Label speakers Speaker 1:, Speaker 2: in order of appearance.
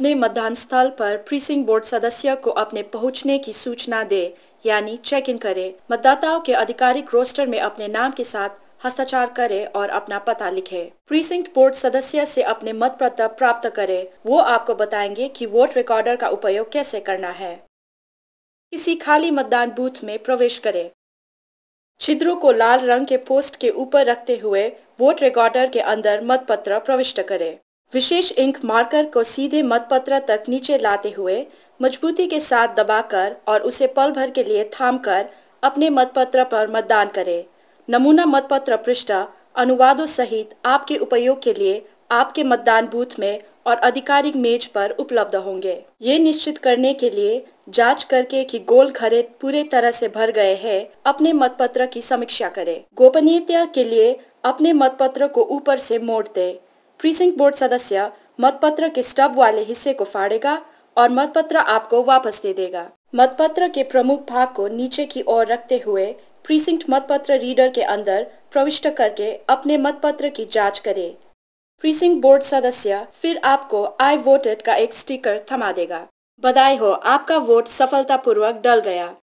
Speaker 1: अपने मतदान स्थल पर प्रीसिंग बोर्ड सदस्य को अपने पहुंचने की सूचना दे यानी चेक इन करे मतदाताओं के आधिकारिक रोस्टर में अपने नाम के साथ हस्ताक्षर करे और अपना पता लिखे प्रीसिंग बोर्ड सदस्य से अपने मत पत्र प्राप्त करे वो आपको बताएंगे कि वोट रिकॉर्डर का उपयोग कैसे करना है किसी खाली मतदान बूथ में प्रवेश करे छिद्रों को लाल रंग के पोस्ट के ऊपर रखते हुए वोट रिकॉर्डर के अंदर मतपत्र प्रविष्ट करें विशेष इंक मार्कर को सीधे मतपत्र तक नीचे लाते हुए मजबूती के साथ दबाकर और उसे पल भर के लिए थामकर अपने मतपत्र पर मतदान करें नमूना मतपत्र पृष्ठ अनुवादों सहित आपके उपयोग के लिए आपके मतदान बूथ में और आधिकारिक मेज पर उपलब्ध होंगे ये निश्चित करने के लिए जांच करके कि गोल घरे पूरे तरह से भर गए हैं अपने मतपत्र की समीक्षा करें गोपनीयता के लिए अपने मतपत्र को ऊपर से मोड़ दें प्रीसिंक्ट बोर्ड सदस्य मतपत्र के स्टब वाले हिस्से को फाड़ेगा और मतपत्र आपको वापस दे देगा मतपत्र के प्रमुख भाग को नीचे की ओर रखते हुए प्रीसिंक्ट मतपत्र रीडर के अंदर प्रविष्ट करके अपने मतपत्र की जांच करें प्रीसिंक्ट बोर्ड सदस्य फिर आपको आई वोटेड का एक स्टिकर थमा देगा बधाई हो आपका वोट सफलतापूर्वक डल गया